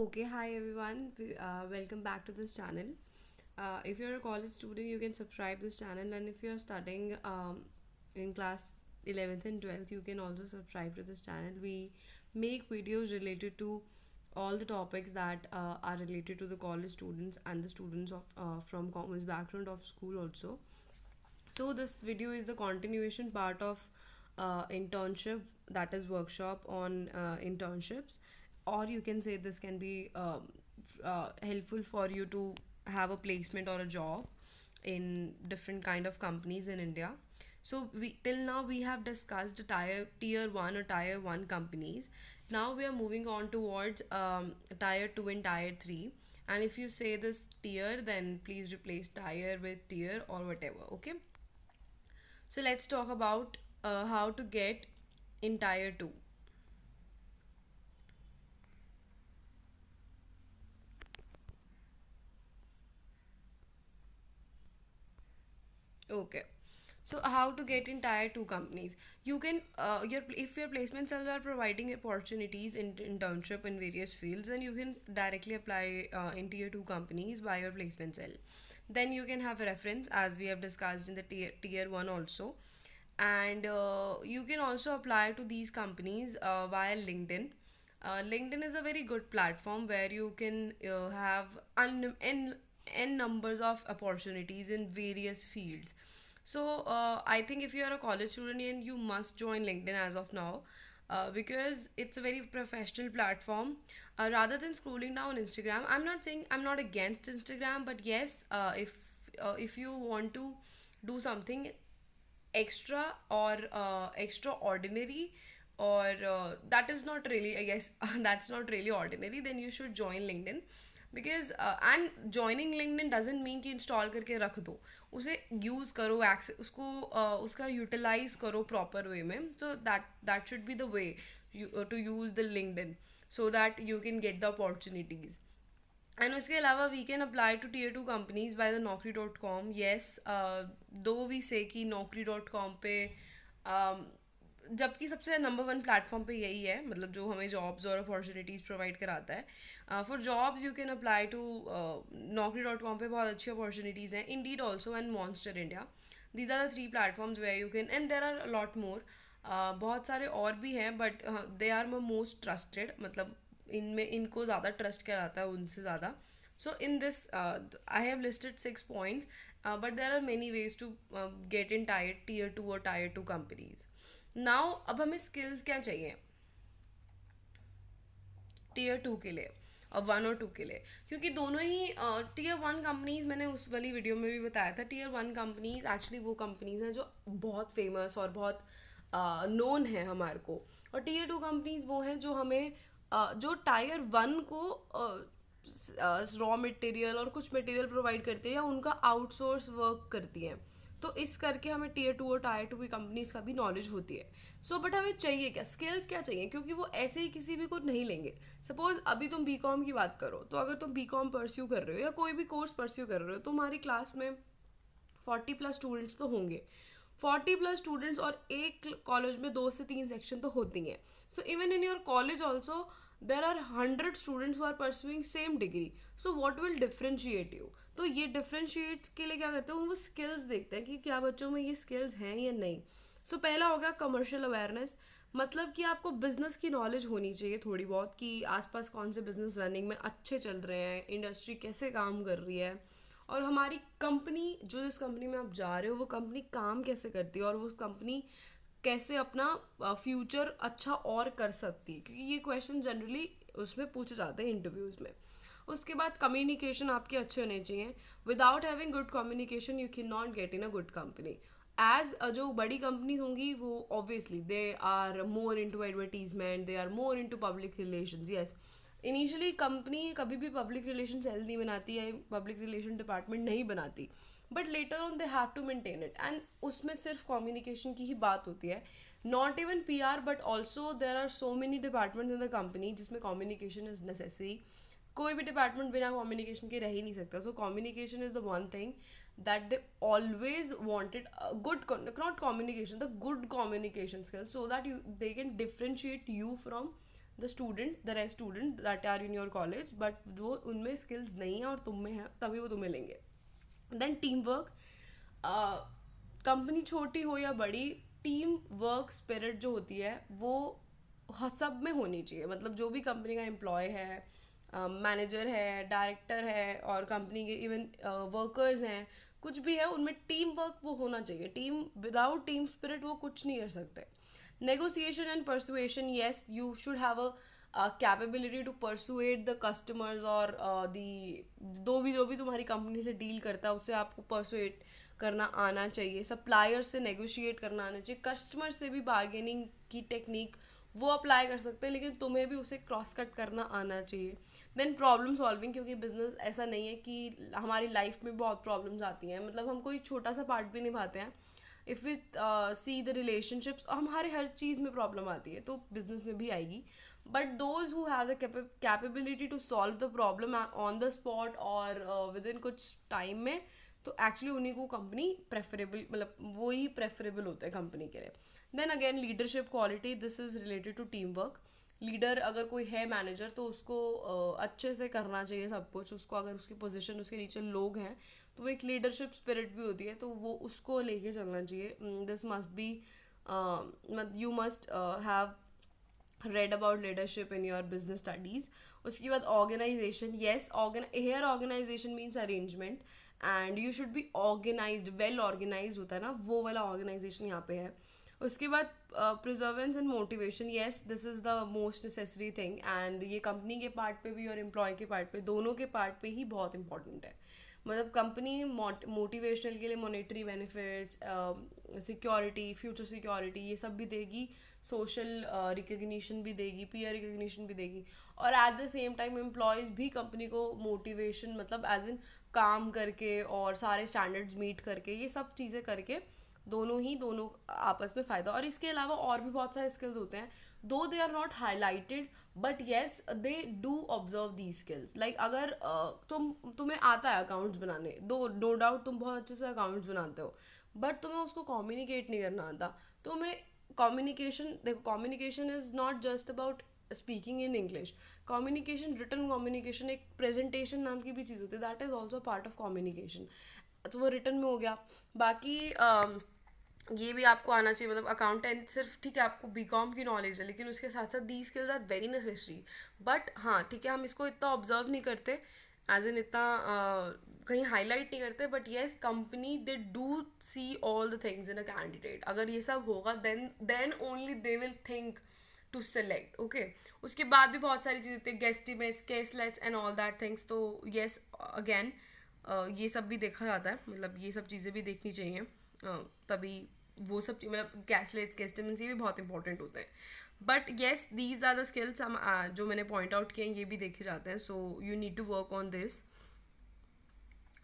okay hi everyone uh, welcome back to this channel uh, if you're a college student you can subscribe this channel and if you're studying um, in class 11th and 12th you can also subscribe to this channel we make videos related to all the topics that uh, are related to the college students and the students of uh, from commerce background of school also so this video is the continuation part of uh, internship that is workshop on uh, internships or you can say this can be um, uh, helpful for you to have a placement or a job in different kind of companies in india so we till now we have discussed tier tier 1 or tier 1 companies now we are moving on towards um, tier 2 and tier 3 and if you say this tier then please replace tier with tier or whatever okay so let's talk about uh, how to get in tier 2 Okay so how to get in tier 2 companies you can uh, your if your placement cells are providing opportunities in internship in various fields then you can directly apply uh, in tier 2 companies by your placement cell then you can have a reference as we have discussed in the tier, tier 1 also and uh, you can also apply to these companies uh, via linkedin uh, linkedin is a very good platform where you can uh, have un- in n numbers of opportunities in various fields so uh, i think if you are a college student and you must join linkedin as of now uh, because it's a very professional platform uh, rather than scrolling down instagram i'm not saying i'm not against instagram but yes uh, if uh, if you want to do something extra or uh, extraordinary or uh, that is not really i guess that's not really ordinary then you should join linkedin because and joining LinkedIn doesn't mean कि install करके रख दो उसे use करो एक्से उसको uh, उसका utilise करो proper way में so that that should be the way to use the LinkedIn so that you can get the opportunities and उसके अलावा we can apply to tier two companies by the Naukri dot com yes though we say कि नौकरी dot com पे um, जबकि सबसे number one platform पे यही है मतलब जो हमें जॉब्स और अपॉर्चुनिटीज़ प्रोवाइड कराता है for jobs you can apply to Naukri dot com पर बहुत अच्छी अपॉर्चुनिटीज़ हैं Indeed also and Monster India these are the three platforms way you can and there are a lot more बहुत सारे और भी हैं but they are my most trusted मतलब इनमें इनको ज़्यादा ट्रस्ट कराता है उनसे ज़्यादा so in this I have listed six points but there are many ways to get in tier tier two और टायर टू कंपनीज नाउ अब हमें स्किल्स क्या चाहिए टीयर टू के लिए और वन और टू के लिए क्योंकि दोनों ही टीयर वन कंपनीज मैंने उस वाली वीडियो में भी बताया था टीयर वन कंपनीज एक्चुअली वो कंपनीज हैं जो बहुत फेमस और बहुत नोन uh, है हमारे को और टीयर टू कंपनीज वो हैं जो हमें uh, जो टायर वन को रॉ uh, मटेरियल और कुछ मटेरियल प्रोवाइड करती है या उनका आउटसोर्स वर्क करती हैं तो इस करके हमें टीयर टू और टायर टू की कंपनीज का भी नॉलेज होती है सो so, बट हमें चाहिए क्या स्किल्स क्या चाहिए क्योंकि वो ऐसे ही किसी भी को नहीं लेंगे सपोज अभी तुम बी कॉम की बात करो तो अगर तुम बी कॉम परस्यू कर रहे हो या कोई भी कोर्स परस्यू कर रहे हो तो हमारी क्लास में फोर्टी प्लस स्टूडेंट्स तो होंगे फोर्टी प्लस स्टूडेंट्स और एक कॉलेज में दो से तीन सेक्शन तो होती हैं so even in your college also there are hundred students who are pursuing same degree so what will differentiate you तो ये डिफ्रेंशिएट्स के लिए क्या करते हैं उनको स्किल्स देखते हैं कि क्या बच्चों में ये स्किल्स हैं या नहीं सो so, पहला होगा कमर्शियल अवेयरनेस मतलब कि आपको बिज़नेस की नॉलेज होनी चाहिए थोड़ी बहुत कि आसपास कौन से बिज़नेस रनिंग में अच्छे चल रहे हैं इंडस्ट्री कैसे काम कर रही है और हमारी कंपनी जो जिस कंपनी में आप जा रहे हो वो कंपनी काम कैसे करती है और वो कंपनी कैसे अपना फ्यूचर अच्छा और कर सकती है क्योंकि ये क्वेश्चन जनरली उसमें पूछे जाते हैं इंटरव्यूज़ में उसके बाद कम्युनिकेशन आपके अच्छे होने चाहिए without having good communication you can not get in a good company as जो बड़ी कंपनीज होंगी वो obviously they are more into advertisement they are more into public relation yes initially company कभी भी पब्लिक रिलेशन सेल नहीं बनाती है public relation department नहीं बनाती but later on they have to maintain it and उसमें सिर्फ कम्युनिकेशन की ही बात होती है not even P R but also there are so many department in the company जिसमें कम्युनिकेशन इज़ नेसेसरी कोई भी डिपार्टमेंट बिना कॉम्युनिकेशन के रह ही नहीं सकता so communication is the one thing that they always wanted good not communication the good communication skill so that you they can differentiate you from the student the rest student that are in your college but जो उनमें skills नहीं हैं और तुम में हैं तभी वो तुम्हें लेंगे देन टीम वर्क कंपनी छोटी हो या बड़ी टीम वर्क स्पिरिट जो होती है वो सब में होनी चाहिए मतलब जो भी कंपनी का एम्प्लॉय है मैनेजर है डायरेक्टर है और कंपनी के इवन वर्कर्स हैं कुछ भी है उनमें टीम वर्क वो होना चाहिए टीम विदाउट टीम स्पिरिट वो कुछ नहीं कर सकते negotiation and persuasion yes you should have a capability to persuade the customers और दी दो भी जो भी तुम्हारी कंपनी से डील करता है उसे आपको परसुएट करना आना चाहिए सप्लायर से नेगोशिएट करना आना चाहिए कस्टमर से भी बार्गेनिंग की टेक्निक वो अप्लाई कर सकते हैं लेकिन तुम्हें भी उसे क्रॉस कट करना आना चाहिए देन प्रॉब्लम सॉल्विंग क्योंकि बिज़नेस ऐसा नहीं है कि हमारी लाइफ में बहुत प्रॉब्लम्स आती हैं मतलब हम कोई छोटा सा पार्ट भी निभाते हैं if we see the relationships हमारे हर चीज़ में प्रॉब्लम आती है तो बिज़नेस में भी आएगी but those who has a capability to solve the problem on the spot और विद इन कुछ टाइम में तो एक्चुअली उन्हीं को कंपनी प्रेफरेबल मतलब वो ही प्रेफरेबल होता है कंपनी के लिए then again leadership quality this is related to team work leader अगर कोई है मैनेजर तो उसको अच्छे से करना चाहिए सब कुछ उसको अगर उसकी पोजीशन उसके नीचे लोग हैं तो वो एक लीडरशिप स्पिरिट भी होती है तो वो उसको लेके चलना चाहिए this must be you must have read about leadership in your business studies उसके बाद organisation yes here organisation means arrangement and you should be organise well organise होता है ना वो वाला ऑर्गेनाइजेशन यहाँ पे है उसके बाद perseverance and motivation yes this is the most necessary thing and ये कंपनी के पार्ट पे भी और एम्प्लॉय के पार्ट पे दोनों के पार्ट पे ही बहुत इंपॉर्टेंट है मतलब कंपनी मोटिवेशनल के लिए monetary benefits security future security ये सब भी देगी सोशल रिकग्निशन uh, भी देगी पीयर रिकग्निशन भी देगी और at the same time employees भी कंपनी को मोटिवेशन मतलब एज इन काम करके और सारे स्टैंडर्ड्स मीट करके ये सब चीज़ें करके दोनों ही दोनों आपस में फ़ायदा और इसके अलावा और भी बहुत सारे स्किल्स होते हैं though they are not highlighted but yes they do observe the skills like अगर तुम तुम्हें आता है अकाउंट्स बनाने दो नो डाउट तुम बहुत अच्छे से अकाउंट्स बनाते हो बट तुम्हें उसको कॉम्युनिकेट नहीं करना आता तुम्हें कॉम्युनिकेशन देखो communication is not just about speaking in English communication written communication एक प्रेजेंटेशन नाम की भी चीज़ होती है that is also part of communication तो वो रिटर्न में हो गया बाकी uh, ये भी आपको आना चाहिए मतलब अकाउंटेंट सिर्फ ठीक है आपको बी कॉम की नॉलेज है लेकिन उसके साथ साथ the skills are very necessary but हाँ ठीक है हम इसको इतना ऑब्जर्व नहीं करते एज एन इतना कहीं हाईलाइट नहीं करते but yes company they do see all the things in a candidate अगर ये सब होगा then then only they will think to select okay उसके बाद भी बहुत सारी चीज़ें होती है guesstimates caselets and all that things तो येस अगेन ये सब भी देखा जाता है मतलब ये सब चीज़ें भी देखनी चाहिए तभी वो सब मतलब कैस्टमेंस ये भी बहुत इंपॉर्टेंट होते हैं but yes these are the skills हम जो मैंने पॉइंट आउट किए हैं ये भी देखे जाते हैं so you need to work on this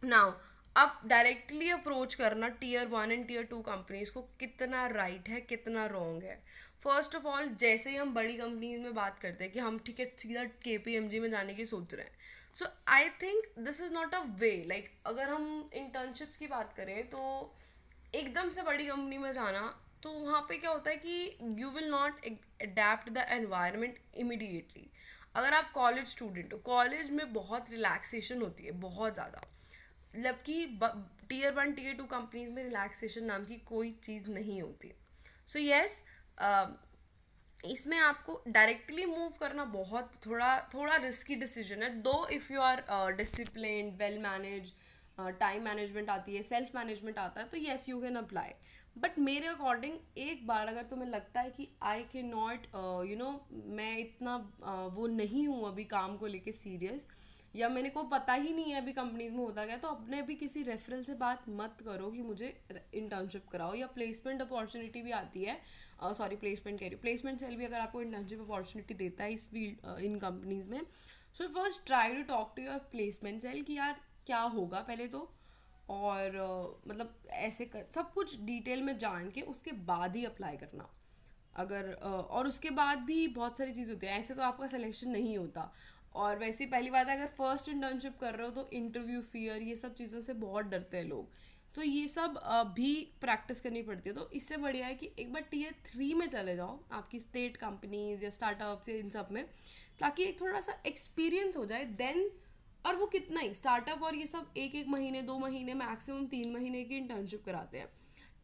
now अब डायरेक्टली अप्रोच करना tier one and tier two companies को कितना राइट right है कितना रॉन्ग है फर्स्ट ऑफ ऑल जैसे ही हम बड़ी कंपनीज में बात करते हैं कि हम ठीक है सीधा के पी एम जी में जाने की सोच रहे हैं so I think this is not a way like अगर हम इंटर्नशिप्स की बात करें तो एकदम से बड़ी कंपनी में जाना तो वहाँ पे क्या होता है कि you will not adept the environment immediately अगर आप कॉलेज स्टूडेंट हो कॉलेज में बहुत रिलैक्सेशन होती है बहुत ज़्यादा मतलब कि tier one tier two companies में रिलैक्सेशन नाम की कोई चीज़ नहीं होती सो so, यस yes, uh, इसमें आपको डायरेक्टली मूव करना बहुत थोड़ा थोड़ा रिस्की डिसीजन है though if you are discipline well manage time uh, management आती है सेल्फ मैनेजमेंट आता है तो yes you can apply but मेरे अकॉर्डिंग एक बार अगर तुम्हें लगता है कि आई के नॉट यू नो मैं इतना uh, वो नहीं हूँ अभी काम को लेके सीरियस या मैंने को पता ही नहीं है अभी कंपनीज में होता गया तो अपने भी किसी रेफरल से बात मत करो कि मुझे इंटर्नशिप कराओ या प्लेसमेंट अपॉर्चुनिटी भी आती है सॉरी प्लेसमेंट कह रही हूँ प्लेसमेंट सेल भी अगर आपको इंटर्नशिप अपॉर्चुनिटी देता है इस फील्ड इन कंपनीज में so first try to talk to your placement cell कि यार क्या होगा पहले तो और uh, मतलब ऐसे कर सब कुछ डिटेल में जान के उसके बाद ही अप्लाई करना अगर uh, और उसके बाद भी बहुत सारी चीज़ होती है ऐसे तो आपका सिलेक्शन नहीं होता और वैसे पहली बात है अगर फर्स्ट इंटर्नशिप कर रहे हो तो इंटरव्यू फियर ये सब चीज़ों से बहुत डरते हैं लोग तो ये सब भी प्रैक्टिस करनी पड़ती है तो इससे बढ़िया है कि एक बार टीयर थ्री में चले जाओ आपकी स्टेट कंपनीज या स्टार्टअप्स या इन सब में ताकि एक थोड़ा सा एक्सपीरियंस हो जाए देन और वो कितना ही स्टार्टअप और ये सब एक एक महीने दो महीने मैक्सिमम तीन महीने की इंटर्नशिप कराते हैं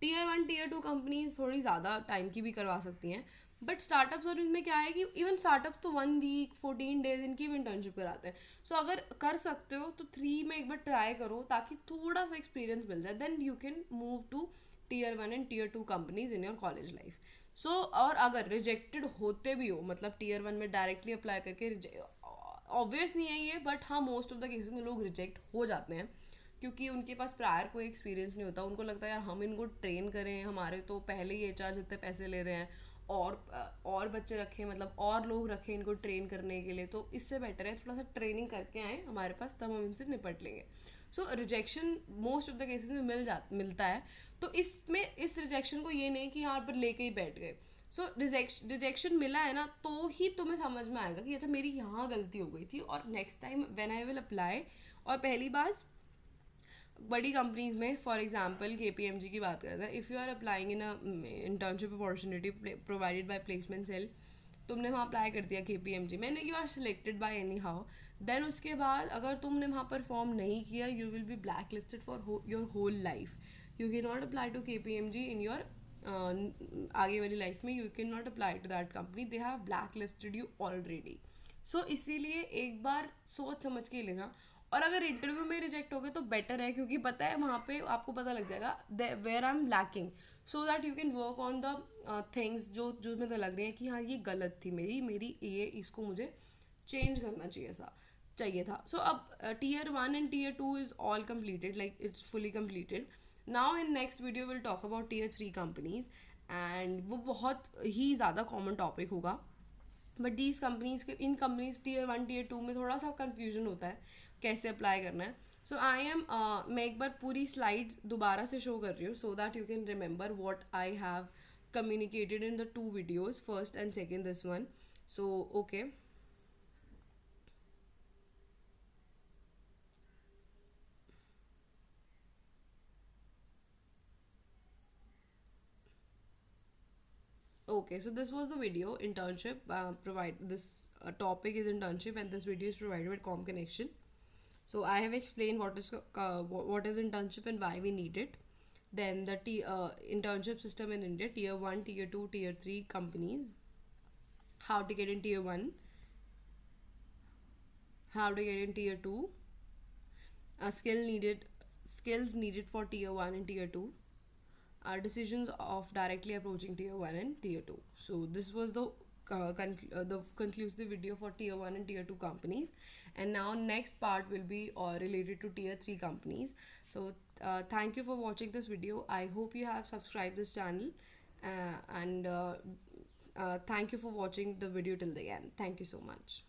tier one tier two companies थोड़ी ज़्यादा टाइम की भी करवा सकती हैं बट स्टार्टअप्स और इनमें क्या है कि इवन स्टार्टअप्स तो वन वीक फोर्टीन डेज इनकी भी इंटर्नशिप कराते हैं सो so, अगर कर सकते हो तो थ्री में एक बार ट्राई करो ताकि थोड़ा सा एक्सपीरियंस मिल जाए then you can move to tier one and tier two companies in your college life so और अगर रिजेक्टेड होते भी हो मतलब टीयर वन में डायरेक्टली अप्लाई करके ऑब्वियस नहीं है ये बट हाँ मोस्ट ऑफ द केसेस में लोग रिजेक्ट हो जाते हैं क्योंकि उनके पास प्रायर कोई एक्सपीरियंस नहीं होता उनको लगता है यार हम इनको ट्रेन करें हमारे तो पहले ही एच जितने पैसे ले रहे हैं और और बच्चे रखें मतलब और लोग रखें इनको ट्रेन करने के लिए तो इससे बेटर है थोड़ा सा ट्रेनिंग करके आएँ हमारे पास तब हम इनसे निपट लेंगे so rejection most of the cases में मिल जा मिलता है तो इसमें इस रिजेक्शन को ये नहीं कि यहाँ पर लेके ही बैठ गए सो रिजेक्श रिजेक्शन मिला है ना तो ही तुम्हें समझ में आएगा कि अच्छा मेरी यहाँ गलती हो गई थी और next time when I will apply और पहली बार बड़ी कंपनीज में फॉर एग्जांपल के की बात करते हैं if you are applying in a internship opportunity provided by placement cell तुमने वहाँ अप्लाई कर दिया के पी एम जी मैंने you are selected by anyhow then उसके बाद अगर तुमने वहाँ परफॉर्म नहीं किया you will be black listed for your whole life you can not apply to K P M G in your आगे वाली लाइफ में you can not apply to that company they have black listed you already so इसीलिए एक बार सोच समझ के लेना और अगर इंटरव्यू में रिजेक्ट हो गए तो बेटर है क्योंकि पता है वहाँ पे आपको पता लग जाएगा where I am lacking so that you can work on the things जो जो मेरे लग रही है कि हाँ ये गलत थी मेरी मेरी ये इसको मुझे चेंज करना चाहिए सा चाहिए था सो so, अब tier one and tier two is all completed like it's fully completed now in next video will talk about tier three companies and वो बहुत ही ज़्यादा कॉमन टॉपिक होगा बट दीज कंपनीज़ के इन companies tier one tier two में थोड़ा सा कन्फ्यूजन होता है कैसे अप्लाई करना है सो आई एम मैं एक बार पूरी स्लाइड्स दोबारा से शो कर रही हूँ so that you can remember what I have communicated in the two videos first and second this one so okay okay so this was the video internship uh, provide this uh, topic is internship and this video is provided with com connection so i have explained what is uh, what is internship and why we need it then the t- uh, internship system in india tier 1 tier 2 tier 3 companies how to get in tier 1 how to get in tier 2 a skill needed skills needed for tier 1 and tier 2 our decisions of directly approaching tier 1 and tier 2 so this was the uh, conclu uh, the conclusive video for tier 1 and tier 2 companies and now next part will be uh, related to tier 3 companies so uh, thank you for watching this video i hope you have subscribed this channel uh, and uh, uh, thank you for watching the video till the end thank you so much